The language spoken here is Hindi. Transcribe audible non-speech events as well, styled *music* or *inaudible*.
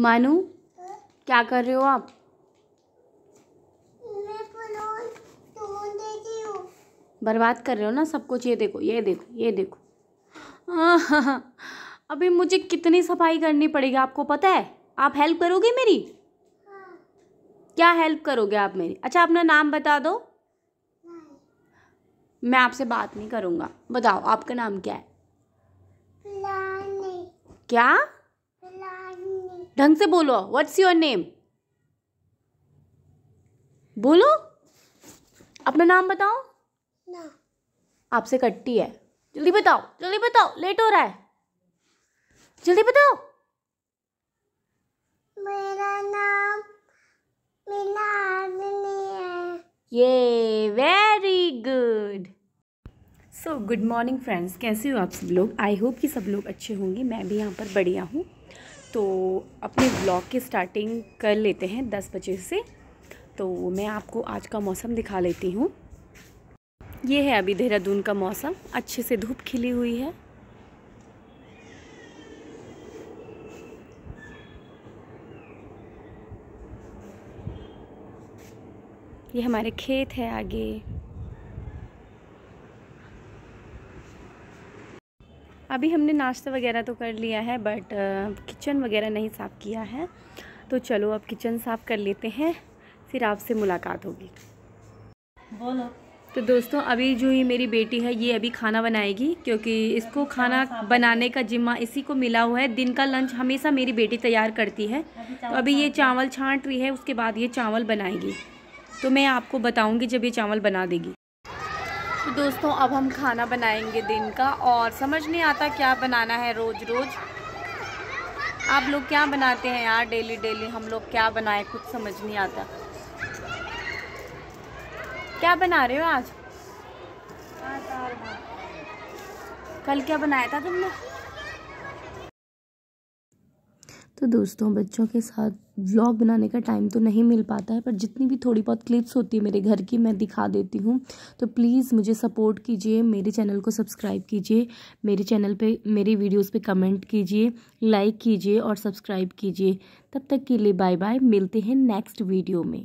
मानू क्या कर रहे हो आप बर्बाद कर रहे हो ना सब कुछ ये देखो ये देखो ये देखो *laughs* अभी मुझे कितनी सफाई करनी पड़ेगी आपको पता है आप हेल्प करोगे मेरी हाँ। क्या हेल्प करोगे आप मेरी अच्छा अपना नाम बता दो मैं आपसे बात नहीं करूँगा बताओ आपका नाम क्या है क्या ढंग से बोलो व्हाट्स योर नेम बोलो अपना नाम बताओ ना आपसे कट्टी है जल्दी बताओ जल्दी बताओ लेट हो रहा है जल्दी बताओ मेरा नाम मीना है ये very good so good morning friends कैसे हो आप सब लोग आई होप कि सब लोग अच्छे होंगे मैं भी यहाँ पर बढ़िया हूँ तो अपने ब्लॉग की स्टार्टिंग कर लेते हैं दस बजे से तो मैं आपको आज का मौसम दिखा लेती हूँ ये है अभी देहरादून का मौसम अच्छे से धूप खिली हुई है ये हमारे खेत है आगे अभी हमने नाश्ता वगैरह तो कर लिया है बट किचन वगैरह नहीं साफ़ किया है तो चलो अब किचन साफ़ कर लेते हैं फिर आपसे मुलाकात होगी बोलो तो दोस्तों अभी जो ये मेरी बेटी है ये अभी खाना बनाएगी क्योंकि इसको खाना बनाने का जिम्मा इसी को मिला हुआ है दिन का लंच हमेशा मेरी बेटी तैयार करती है तो अभी ये चावल छांट रही है उसके बाद ये चावल बनाएगी तो मैं आपको बताऊंगी जब ये चावल बना देगी तो दोस्तों अब हम खाना बनाएंगे दिन का और समझ नहीं आता क्या बनाना है रोज़ रोज़ आप लोग क्या बनाते हैं यार डेली डेली हम लोग क्या बनाएं कुछ समझ नहीं आता क्या बना रहे हो आज कल क्या बनाया था तुमने तो दोस्तों बच्चों के साथ व्लॉग बनाने का टाइम तो नहीं मिल पाता है पर जितनी भी थोड़ी बहुत क्लिप्स होती है मेरे घर की मैं दिखा देती हूँ तो प्लीज़ मुझे सपोर्ट कीजिए मेरे चैनल को सब्सक्राइब कीजिए मेरे चैनल पे मेरी वीडियोस पे कमेंट कीजिए लाइक कीजिए और सब्सक्राइब कीजिए तब तक के लिए बाय बाय मिलते हैं नेक्स्ट वीडियो में